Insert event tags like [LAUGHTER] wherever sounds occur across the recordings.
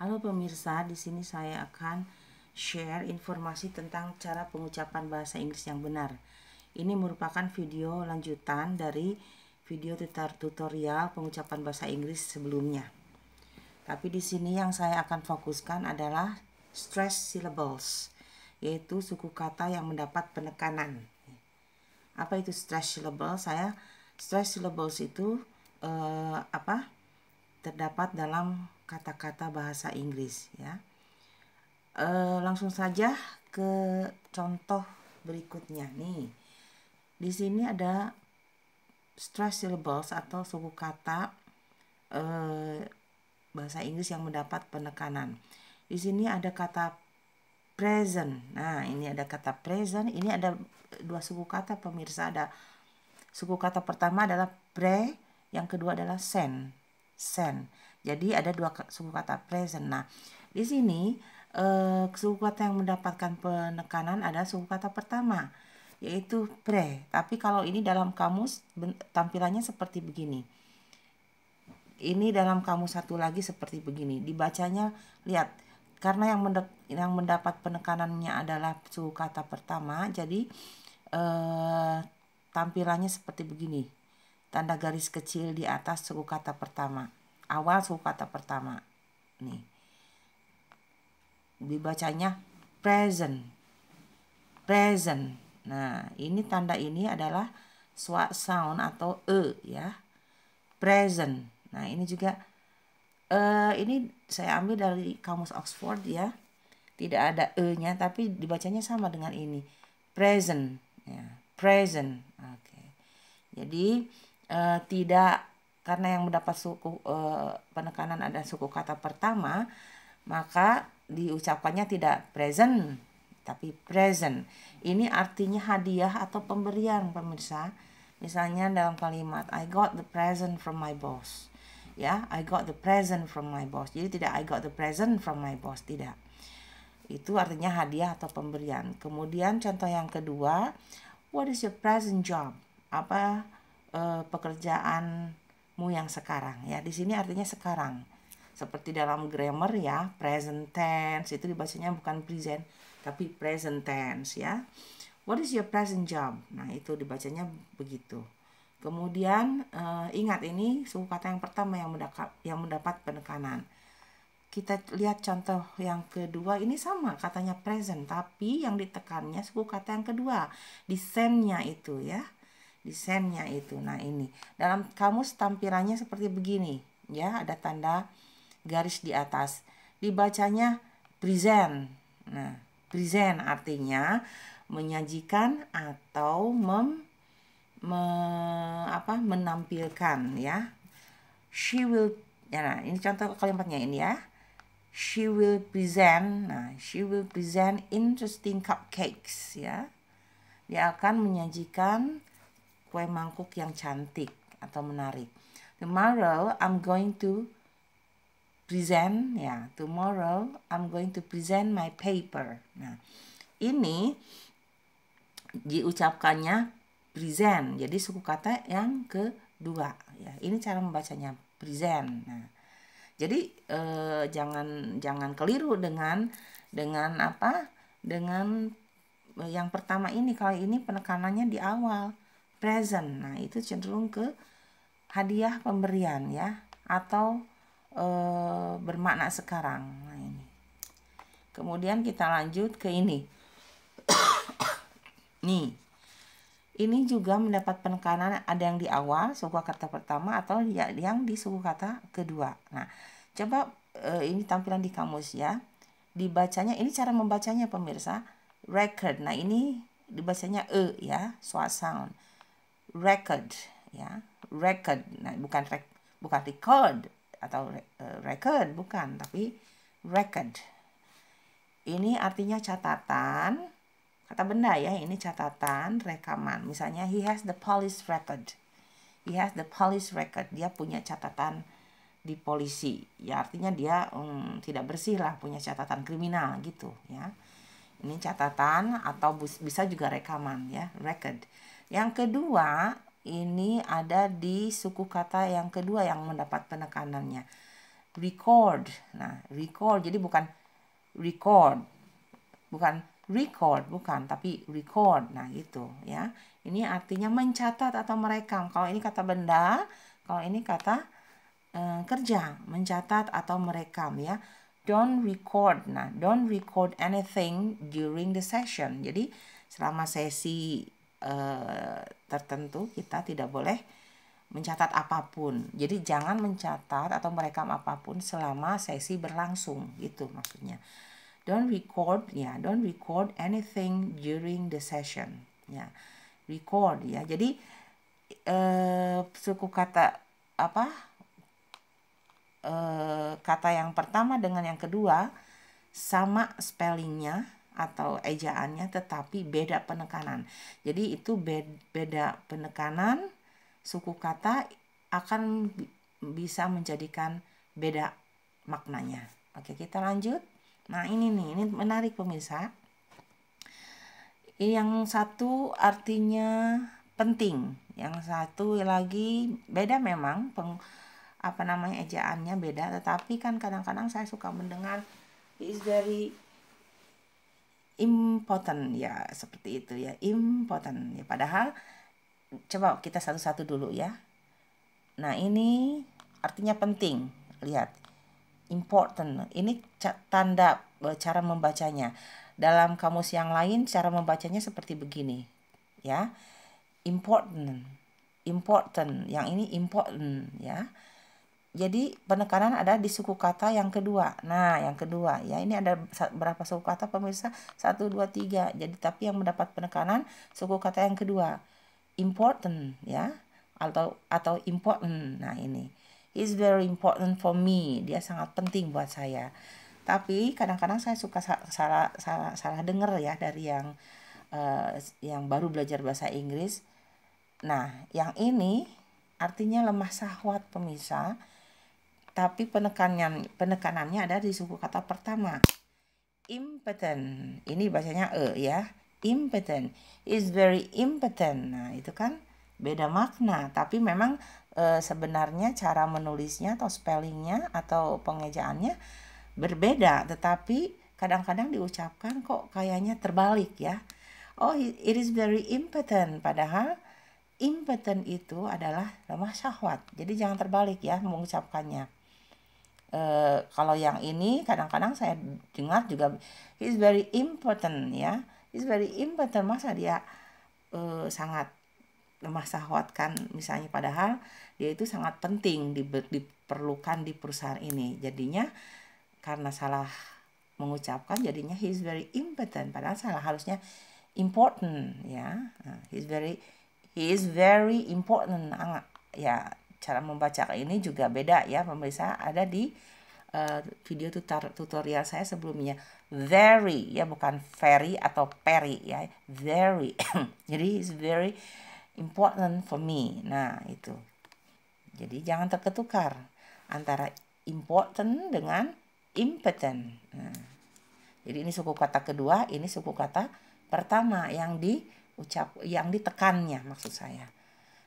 Halo pemirsa, di sini saya akan share informasi tentang cara pengucapan bahasa Inggris yang benar. Ini merupakan video lanjutan dari video tutorial pengucapan bahasa Inggris sebelumnya. Tapi di sini yang saya akan fokuskan adalah stress syllables, yaitu suku kata yang mendapat penekanan. Apa itu stress syllables? Saya stress syllables itu eh, apa? terdapat dalam kata-kata bahasa Inggris ya. E, langsung saja ke contoh berikutnya nih. Di sini ada stress syllables atau suku kata e, bahasa Inggris yang mendapat penekanan. Di sini ada kata present. Nah, ini ada kata present, ini ada dua suku kata pemirsa ada suku kata pertama adalah pre, yang kedua adalah sen. Sen. Jadi ada dua suku kata present. Nah, di sini eh, suku kata yang mendapatkan penekanan ada suku kata pertama yaitu pre. Tapi kalau ini dalam kamus tampilannya seperti begini. Ini dalam kamus satu lagi seperti begini. Dibacanya lihat karena yang yang mendapat penekanannya adalah suku kata pertama, jadi eh, tampilannya seperti begini. Tanda garis kecil di atas suku kata pertama awal suku kata pertama. Nih. Dibacanya present. Present. Nah, ini tanda ini adalah swa sound atau e ya. Present. Nah, ini juga uh, ini saya ambil dari kamus Oxford ya tidak ada e-nya tapi dibacanya sama dengan ini present ya present oke okay. jadi uh, tidak karena yang mendapat suku eh, penekanan ada suku kata pertama, maka diucapkannya tidak present tapi present. Ini artinya hadiah atau pemberian pemirsa. Misalnya dalam kalimat I got the present from my boss. Ya, I got the present from my boss. Jadi tidak I got the present from my boss, tidak. Itu artinya hadiah atau pemberian. Kemudian contoh yang kedua, what is your present job? Apa uh, pekerjaan mu yang sekarang ya. Di sini artinya sekarang. Seperti dalam grammar ya, present tense itu dibacanya bukan present tapi present tense ya. What is your present job? Nah, itu dibacanya begitu. Kemudian uh, ingat ini suku kata yang pertama yang mendapat yang mendapat penekanan. Kita lihat contoh yang kedua ini sama katanya present tapi yang ditekannya suku kata yang kedua desainnya itu ya desainnya itu. Nah, ini. Dalam kamus tampilannya seperti begini, ya, ada tanda garis di atas. Dibacanya present. Nah, present artinya menyajikan atau mem, me, apa menampilkan ya. She will ya nah, ini contoh kalimatnya ini ya. She will present. Nah, she will present interesting cupcakes ya. Dia akan menyajikan kue mangkuk yang cantik atau menarik. Tomorrow I'm going to present ya yeah, tomorrow I'm going to present my paper. Nah, ini diucapkannya present. Jadi suku kata yang kedua ya. Ini cara membacanya present. Nah, jadi eh, jangan jangan keliru dengan dengan apa? Dengan eh, yang pertama ini kalau ini penekanannya di awal present. Nah, itu cenderung ke hadiah pemberian ya atau e, bermakna sekarang. Nah, ini. Kemudian kita lanjut ke ini. [COUGHS] Nih. Ini juga mendapat penekanan ada yang di awal suku kata pertama atau ya, yang di suku kata kedua. Nah, coba e, ini tampilan di kamus ya. Dibacanya ini cara membacanya pemirsa record. Nah, ini dibacanya e ya, soal sound record ya record nah bukan rek, bukan record atau uh, record bukan tapi record ini artinya catatan kata benda ya ini catatan rekaman misalnya he has the police record he has the police record dia punya catatan di polisi ya artinya dia um, tidak bersih lah punya catatan kriminal gitu ya ini catatan atau bisa juga rekaman ya record yang kedua, ini ada di suku kata yang kedua yang mendapat penekanannya. Record. Nah, record jadi bukan record. Bukan record, bukan, tapi record. Nah, itu ya. Ini artinya mencatat atau merekam. Kalau ini kata benda, kalau ini kata eh, kerja, mencatat atau merekam ya. Don't record. Nah, don't record anything during the session. Jadi, selama sesi Eh, tertentu kita tidak boleh mencatat apapun. Jadi jangan mencatat atau merekam apapun selama sesi berlangsung itu maksudnya. Don't record ya, don't record anything during the session ya. Record ya. Jadi eh suku kata apa? Eh, kata yang pertama dengan yang kedua sama spellingnya atau ejaannya tetapi beda penekanan. Jadi itu beda penekanan suku kata akan bisa menjadikan beda maknanya. Oke, kita lanjut. Nah, ini nih, ini menarik pemirsa. Yang satu artinya penting, yang satu lagi beda memang peng, apa namanya ejaannya beda, tetapi kan kadang-kadang saya suka mendengar is very important ya seperti itu ya important ya padahal coba kita satu-satu dulu ya nah ini artinya penting lihat important ini tanda e, cara membacanya dalam kamus yang lain cara membacanya seperti begini ya important important yang ini important ya jadi penekanan ada di suku kata yang kedua. Nah, yang kedua ya ini ada berapa suku kata pemirsa? Satu, dua, tiga. Jadi tapi yang mendapat penekanan suku kata yang kedua. Important ya atau atau important. Nah, ini. is very important for me. Dia sangat penting buat saya. Tapi kadang-kadang saya suka salah salah salah dengar ya dari yang uh, yang baru belajar bahasa Inggris. Nah, yang ini artinya lemah sahwat pemirsa tapi penekanannya penekanannya ada di suku kata pertama. Impotent. Ini bacanya e ya. Impotent is very impotent. Nah, itu kan beda makna, tapi memang e, sebenarnya cara menulisnya atau spellingnya atau pengejaannya berbeda, tetapi kadang-kadang diucapkan kok kayaknya terbalik ya. Oh, it is very impotent padahal impotent itu adalah lemah syahwat. Jadi jangan terbalik ya mengucapkannya. Uh, kalau yang ini kadang-kadang saya dengar juga is very important ya is very important masa dia uh, sangat lemah kan misalnya padahal dia itu sangat penting di, diperlukan di perusahaan ini jadinya karena salah mengucapkan jadinya he is very important padahal salah harusnya important ya yeah. he is very he is very important ya cara membaca ini juga beda ya pemirsa ada di uh, video tutar, tutorial saya sebelumnya very ya bukan very atau peri ya very [COUGHS] jadi it's very important for me nah itu jadi jangan terketukar antara important dengan impotent nah, jadi ini suku kata kedua ini suku kata pertama yang diucap yang ditekannya maksud saya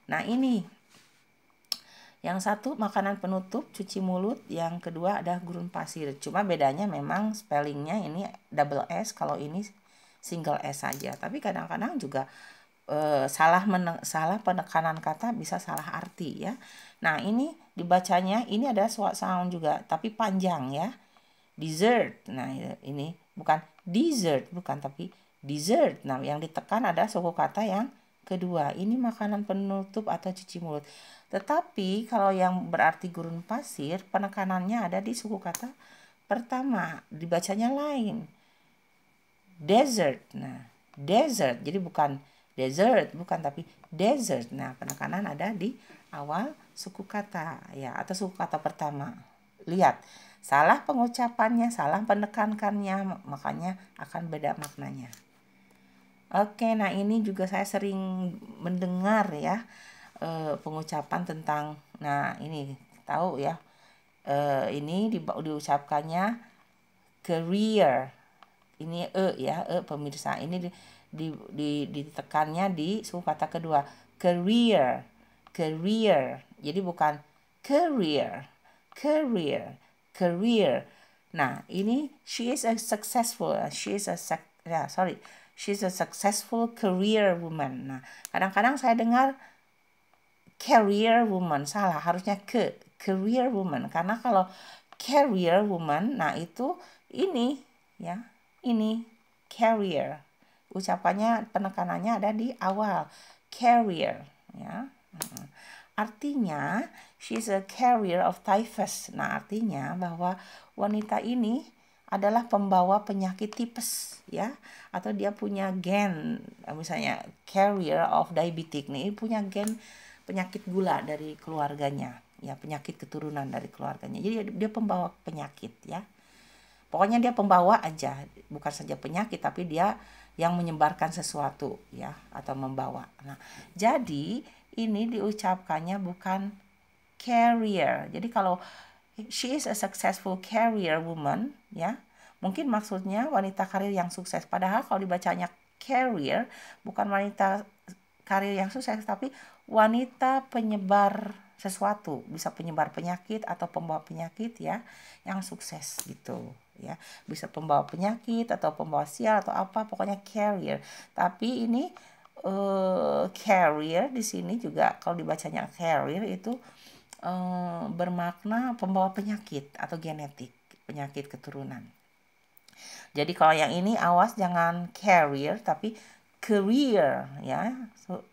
nah ini yang satu makanan penutup, cuci mulut. Yang kedua ada gurun pasir. Cuma bedanya memang spellingnya ini double S, kalau ini single S saja. Tapi kadang-kadang juga e, salah salah penekanan kata bisa salah arti ya. Nah ini dibacanya ini ada sound juga, tapi panjang ya. Dessert. Nah ya, ini bukan dessert, bukan tapi dessert. Nah yang ditekan ada suku kata yang kedua. Ini makanan penutup atau cuci mulut tetapi kalau yang berarti gurun pasir, penekanannya ada di suku kata pertama, dibacanya lain. Desert. Nah, desert. Jadi bukan desert, bukan tapi desert. Nah, penekanan ada di awal suku kata ya atau suku kata pertama. Lihat, salah pengucapannya, salah penekankannya, makanya akan beda maknanya. Oke, nah ini juga saya sering mendengar ya e, pengucapan tentang nah ini tahu ya e, ini di, diucapkannya career ini e ya e pemirsa ini di, di, di ditekannya di suku kata kedua career career jadi bukan career career career nah ini she is a successful she is a sec, ya sorry is a successful career woman. Nah, kadang-kadang saya dengar career woman salah harusnya ke career woman karena kalau career woman nah itu ini ya ini career ucapannya penekanannya ada di awal career ya hmm. artinya she's a carrier of typhus nah artinya bahwa wanita ini adalah pembawa penyakit tipes ya atau dia punya gen misalnya carrier of diabetic nih punya gen penyakit gula dari keluarganya ya penyakit keturunan dari keluarganya jadi dia pembawa penyakit ya pokoknya dia pembawa aja bukan saja penyakit tapi dia yang menyebarkan sesuatu ya atau membawa nah jadi ini diucapkannya bukan carrier jadi kalau she is a successful carrier woman ya mungkin maksudnya wanita karir yang sukses padahal kalau dibacanya carrier bukan wanita karir yang sukses tapi wanita penyebar sesuatu, bisa penyebar penyakit atau pembawa penyakit ya, yang sukses gitu ya. Bisa pembawa penyakit atau pembawa sial atau apa, pokoknya carrier. Tapi ini uh, carrier di sini juga kalau dibacanya carrier itu uh, bermakna pembawa penyakit atau genetik, penyakit keturunan. Jadi kalau yang ini awas jangan carrier tapi career ya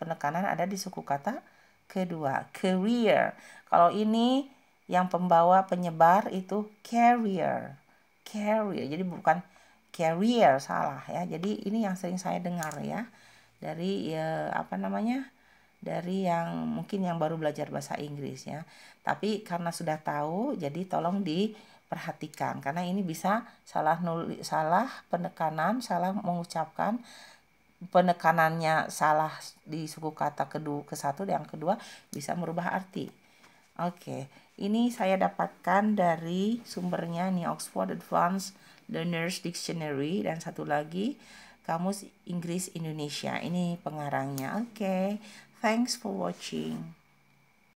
penekanan ada di suku kata kedua career kalau ini yang pembawa penyebar itu carrier carrier jadi bukan carrier salah ya jadi ini yang sering saya dengar ya dari ya, apa namanya dari yang mungkin yang baru belajar bahasa Inggris ya tapi karena sudah tahu jadi tolong diperhatikan karena ini bisa salah nulis salah penekanan salah mengucapkan penekanannya salah di suku kata kedua ke satu dan kedua bisa merubah arti. Oke, okay. ini saya dapatkan dari sumbernya nih Oxford Advanced Learners Dictionary dan satu lagi Kamus Inggris Indonesia. Ini pengarangnya. Oke, okay. thanks for watching.